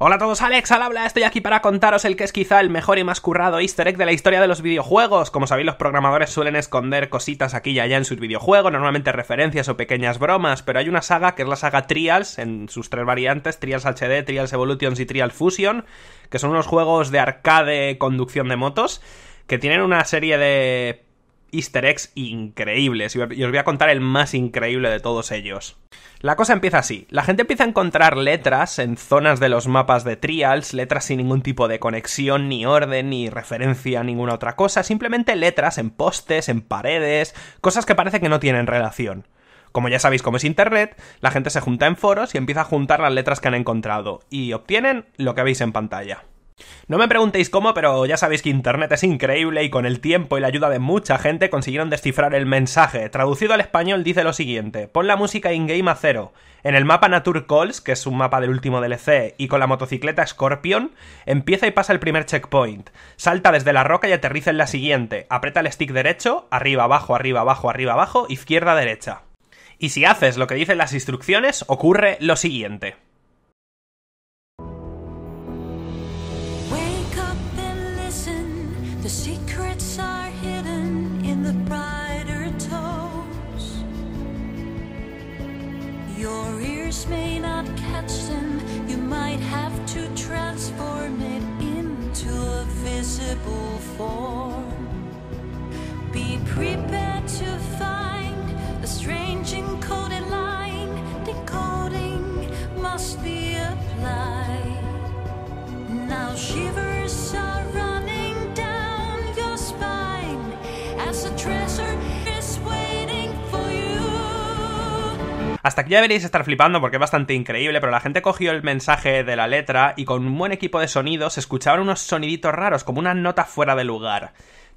Hola a todos, Alex al habla, estoy aquí para contaros el que es quizá el mejor y más currado easter egg de la historia de los videojuegos. Como sabéis, los programadores suelen esconder cositas aquí y allá en sus videojuegos, normalmente referencias o pequeñas bromas, pero hay una saga que es la saga Trials, en sus tres variantes, Trials HD, Trials Evolutions y Trials Fusion, que son unos juegos de arcade conducción de motos, que tienen una serie de easter eggs increíbles y os voy a contar el más increíble de todos ellos. La cosa empieza así, la gente empieza a encontrar letras en zonas de los mapas de trials, letras sin ningún tipo de conexión, ni orden, ni referencia a ninguna otra cosa, simplemente letras en postes, en paredes, cosas que parece que no tienen relación. Como ya sabéis cómo es Internet, la gente se junta en foros y empieza a juntar las letras que han encontrado, y obtienen lo que veis en pantalla. No me preguntéis cómo, pero ya sabéis que Internet es increíble y con el tiempo y la ayuda de mucha gente consiguieron descifrar el mensaje. Traducido al español dice lo siguiente, pon la música in-game a cero. En el mapa Nature Calls, que es un mapa del último DLC, y con la motocicleta Scorpion, empieza y pasa el primer checkpoint. Salta desde la roca y aterriza en la siguiente. Aprieta el stick derecho, arriba, abajo, arriba, abajo, arriba, abajo, izquierda, derecha. Y si haces lo que dicen las instrucciones, ocurre lo siguiente. The secrets are hidden in the brighter toes. Your ears may not catch them, you might have to transform it into a visible form. Be prepared. Hasta aquí ya veréis estar flipando porque es bastante increíble, pero la gente cogió el mensaje de la letra y con un buen equipo de sonidos escuchaban unos soniditos raros, como una nota fuera de lugar.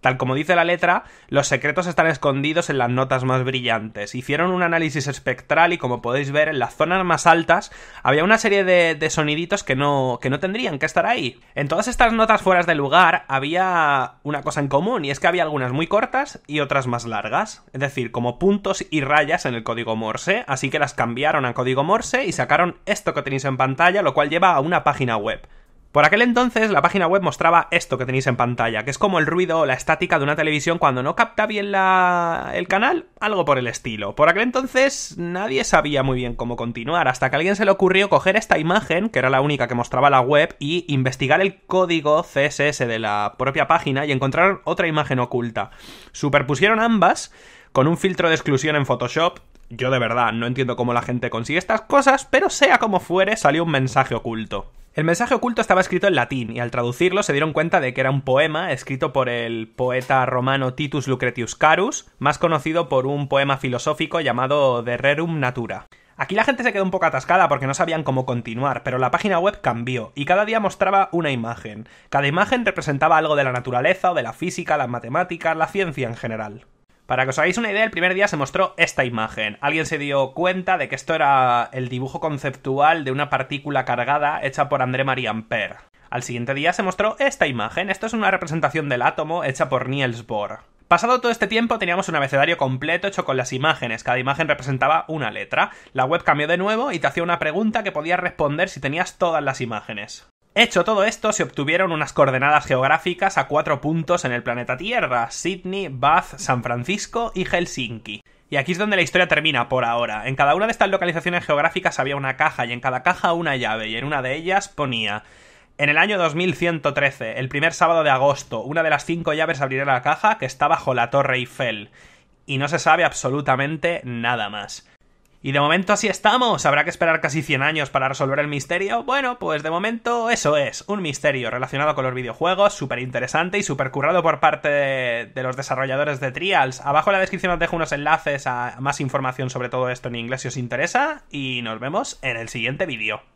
Tal como dice la letra, los secretos están escondidos en las notas más brillantes. Hicieron un análisis espectral y como podéis ver, en las zonas más altas había una serie de, soniditos que no, que no tendrían que estar ahí. En todas estas notas fuera de lugar había una cosa en común y es que había algunas muy cortas y otras más largas. Es decir, como puntos y rayas en el código Morse. Así que las cambiaron a código Morse y sacaron esto que tenéis en pantalla, lo cual lleva a una página web. Por aquel entonces la página web mostraba esto que tenéis en pantalla, que es como el ruido o la estática de una televisión cuando no capta bien la... el canal, algo por el estilo. Por aquel entonces nadie sabía muy bien cómo continuar, hasta que a alguien se le ocurrió coger esta imagen, que era la única que mostraba la web, y investigar el código CSS de la propia página y encontrar otra imagen oculta. Superpusieron ambas con un filtro de exclusión en Photoshop yo de verdad no entiendo cómo la gente consigue estas cosas, pero sea como fuere, salió un mensaje oculto. El mensaje oculto estaba escrito en latín, y al traducirlo se dieron cuenta de que era un poema escrito por el poeta romano Titus Lucretius Carus, más conocido por un poema filosófico llamado De Rerum Natura. Aquí la gente se quedó un poco atascada porque no sabían cómo continuar, pero la página web cambió y cada día mostraba una imagen. Cada imagen representaba algo de la naturaleza o de la física, las matemáticas, la ciencia en general. Para que os hagáis una idea, el primer día se mostró esta imagen. Alguien se dio cuenta de que esto era el dibujo conceptual de una partícula cargada hecha por André Marie Ampère. Al siguiente día se mostró esta imagen. Esto es una representación del átomo hecha por Niels Bohr. Pasado todo este tiempo teníamos un abecedario completo hecho con las imágenes, cada imagen representaba una letra. La web cambió de nuevo y te hacía una pregunta que podías responder si tenías todas las imágenes. Hecho todo esto, se obtuvieron unas coordenadas geográficas a cuatro puntos en el planeta Tierra, Sydney, Bath, San Francisco y Helsinki. Y aquí es donde la historia termina por ahora. En cada una de estas localizaciones geográficas había una caja y en cada caja una llave y en una de ellas ponía en el año 2113, el primer sábado de agosto, una de las cinco llaves abrirá la caja que está bajo la Torre Eiffel. Y no se sabe absolutamente nada más. Y de momento así estamos. ¿Habrá que esperar casi 100 años para resolver el misterio? Bueno, pues de momento eso es. Un misterio relacionado con los videojuegos, súper interesante y súper currado por parte de, los desarrolladores de Trials. Abajo en la descripción os dejo unos enlaces a más información sobre todo esto en inglés si os interesa. Y nos vemos en el siguiente vídeo.